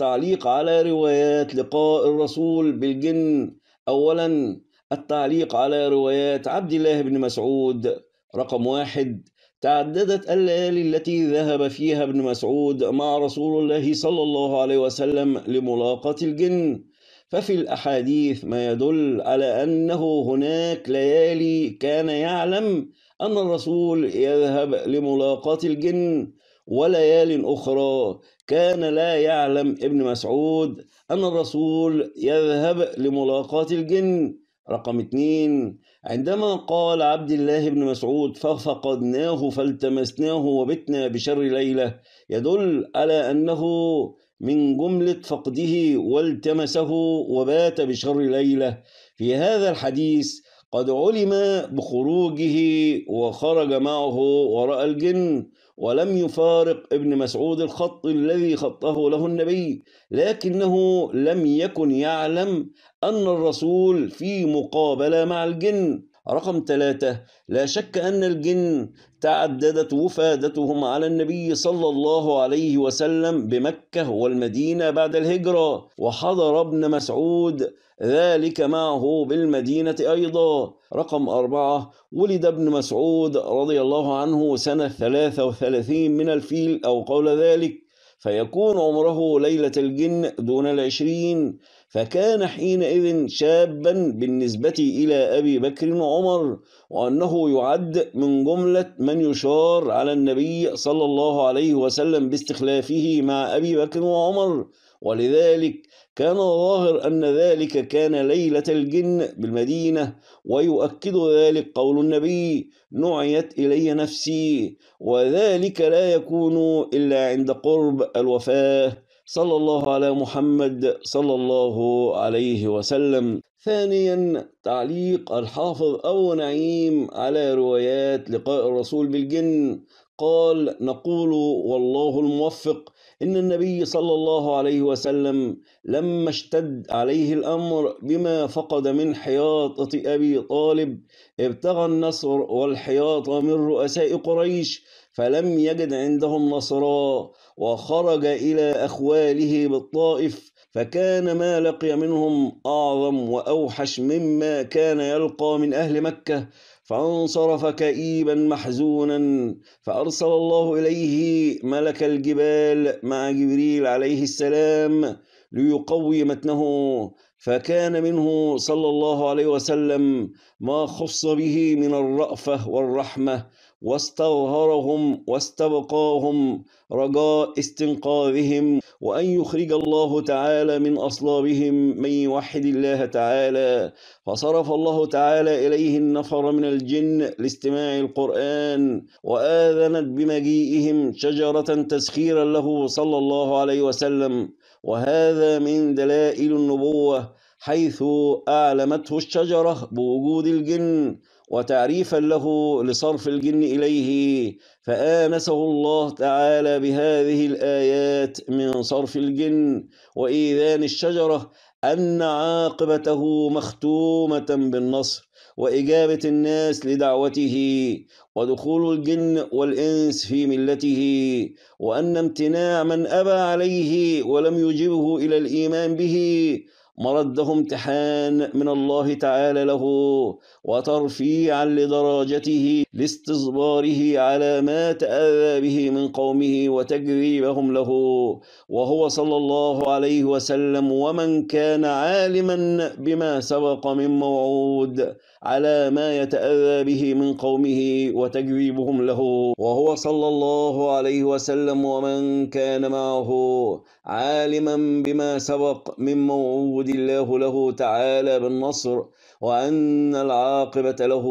التعليق على روايات لقاء الرسول بالجن أولا التعليق على روايات عبد الله بن مسعود رقم واحد تعددت الليالي التي ذهب فيها ابن مسعود مع رسول الله صلى الله عليه وسلم لملاقاة الجن ففي الأحاديث ما يدل على أنه هناك ليالي كان يعلم أن الرسول يذهب لملاقاة الجن وليال أخرى كان لا يعلم ابن مسعود أن الرسول يذهب لملاقاة الجن رقم اثنين عندما قال عبد الله بن مسعود ففقدناه فالتمسناه وبتنا بشر ليلة يدل على أنه من جملة فقده والتمسه وبات بشر ليلة في هذا الحديث قد علم بخروجه وخرج معه وراء الجن ولم يفارق ابن مسعود الخط الذي خطه له النبي لكنه لم يكن يعلم أن الرسول في مقابلة مع الجن رقم ثلاثة لا شك أن الجن تعددت وفادتهم على النبي صلى الله عليه وسلم بمكة والمدينة بعد الهجرة وحضر ابن مسعود ذلك معه بالمدينة أيضا رقم أربعة ولد ابن مسعود رضي الله عنه سنة 33 من الفيل أو قول ذلك فيكون عمره ليلة الجن دون العشرين فكان حينئذ شابا بالنسبة إلى أبي بكر وعمر وأنه يعد من جملة من يشار على النبي صلى الله عليه وسلم باستخلافه مع أبي بكر وعمر ولذلك كان ظاهر أن ذلك كان ليلة الجن بالمدينة ويؤكد ذلك قول النبي نعيت إلي نفسي وذلك لا يكون إلا عند قرب الوفاة صلى الله على محمد صلى الله عليه وسلم ثانيا تعليق الحافظ أبو نعيم على روايات لقاء الرسول بالجن قال نقول والله الموفق إن النبي صلى الله عليه وسلم لما اشتد عليه الأمر بما فقد من حياطة أبي طالب ابتغى النصر والحياطة من رؤساء قريش فلم يجد عندهم نصرا وخرج إلى أخواله بالطائف فكان ما لقي منهم أعظم وأوحش مما كان يلقى من أهل مكة فانصرف كئيبا محزونا فأرسل الله إليه ملك الجبال مع جبريل عليه السلام ليقوي متنه فكان منه صلى الله عليه وسلم ما خص به من الرأفة والرحمة واستظهرهم واستبقاهم رجاء استنقاذهم وأن يخرج الله تعالى من أصلابهم من يوحد الله تعالى فصرف الله تعالى إليه النفر من الجن لاستماع القرآن وآذنت بمجيئهم شجرة تسخيرا له صلى الله عليه وسلم وهذا من دلائل النبوة حيث أعلمته الشجرة بوجود الجن وتعريفا له لصرف الجن إليه فآنسه الله تعالى بهذه الآيات من صرف الجن وإيذان الشجرة أن عاقبته مختومة بالنصر وإجابة الناس لدعوته ودخول الجن والإنس في ملته وأن امتناع من أبى عليه ولم يجبه إلى الإيمان به مرده امتحان من الله تعالى له وترفيعا لدرجته لاستصباره على ما تأذى به من قومه وتجريبهم له وهو صلى الله عليه وسلم ومن كان عالما بما سبق من موعود على ما يتأذى به من قومه وتجريبهم له وهو صلى الله عليه وسلم ومن كان معه عالما بما سبق من موعود يهدي الله له تعالى بالنصر وأن العاقبة له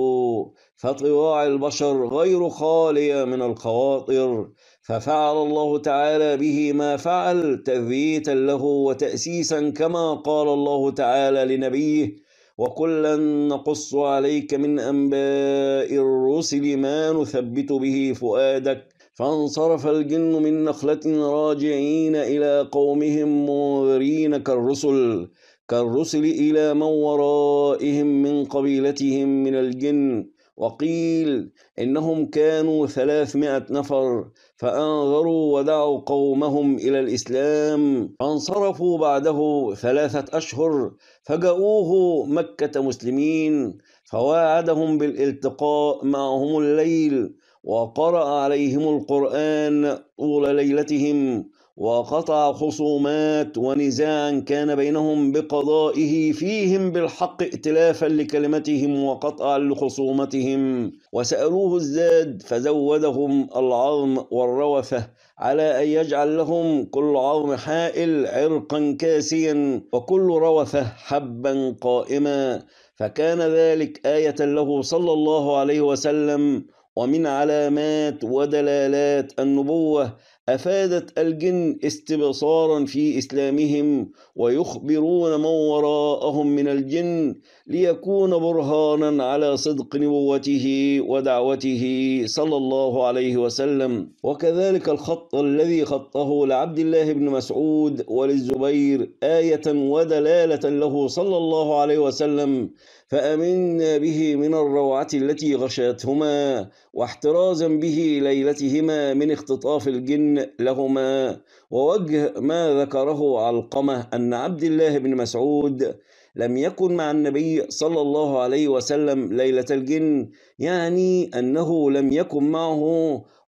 فطواع البشر غير خالية من الخواطر ففعل الله تعالى به ما فعل تثبيتا له وتأسيسا كما قال الله تعالى لنبيه وكلا نقص عليك من أنباء الرسل ما نثبت به فؤادك فانصرف الجن من نخلة راجعين إلى قومهم منذرين كالرسل كالرسل إلى من ورائهم من قبيلتهم من الجن وقيل إنهم كانوا ثلاثمائة نفر فأنظروا ودعوا قومهم إلى الإسلام فانصرفوا بعده ثلاثة أشهر فجاءوه مكة مسلمين فواعدهم بالالتقاء معهم الليل وقرأ عليهم القرآن طول ليلتهم وقطع خصومات ونزاعا كان بينهم بقضائه فيهم بالحق ائتلافا لكلمتهم وقطعا لخصومتهم وسألوه الزاد فزودهم العظم والروثة على أن يجعل لهم كل عظم حائل عرقا كاسيا وكل روثة حبا قائما فكان ذلك آية له صلى الله عليه وسلم ومن علامات ودلالات النبوة أفادت الجن استبصارا في إسلامهم ويخبرون من وراءهم من الجن ليكون برهانا على صدق نبوته ودعوته صلى الله عليه وسلم وكذلك الخط الذي خطه لعبد الله بن مسعود وللزبير آية ودلالة له صلى الله عليه وسلم فأمنا به من الروعة التي غشتهما واحترازا به ليلتهما من اختطاف الجن لهما ووجه ما ذكره علقمة أن عبد الله بن مسعود لم يكن مع النبي صلى الله عليه وسلم ليلة الجن يعني أنه لم يكن معه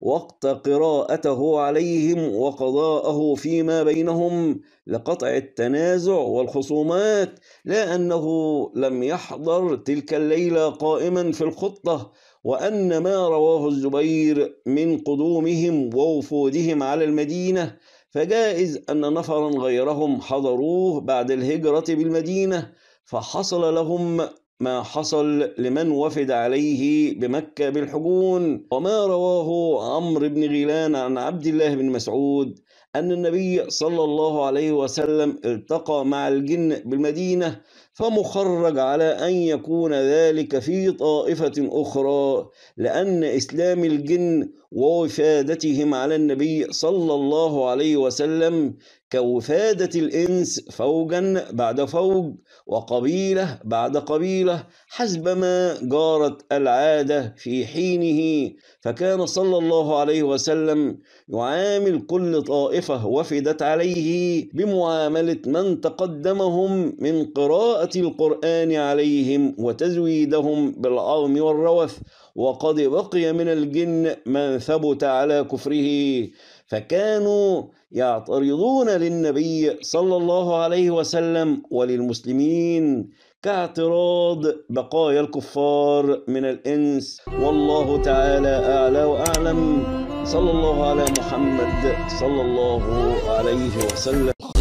وقت قراءته عليهم وقضاءه فيما بينهم لقطع التنازع والخصومات لا أنه لم يحضر تلك الليلة قائما في الخطة وأن ما رواه الزبير من قدومهم ووفودهم على المدينة فجائز أن نفرا غيرهم حضروه بعد الهجرة بالمدينة فحصل لهم ما حصل لمن وفد عليه بمكة بالحجون وما رواه عمرو بن غيلان عن عبد الله بن مسعود أن النبي صلى الله عليه وسلم التقى مع الجن بالمدينة فمخرج على أن يكون ذلك في طائفة أخرى لأن إسلام الجن ووفادتهم على النبي صلى الله عليه وسلم كوفادة الإنس فوجا بعد فوج وقبيلة بعد قبيلة حسب ما جارت العادة في حينه فكان صلى الله عليه وسلم يعامل كل طائفة وفدت عليه بمعاملة من تقدمهم من قراءة القرآن عليهم وتزويدهم بالعظم والروث وقد بقي من الجن من ثبت على كفره فكانوا يعترضون للنبي صلى الله عليه وسلم وللمسلمين كاعتراض بقايا الكفار من الإنس والله تعالى أعلى وأعلم صلى الله على محمد صلى الله عليه وسلم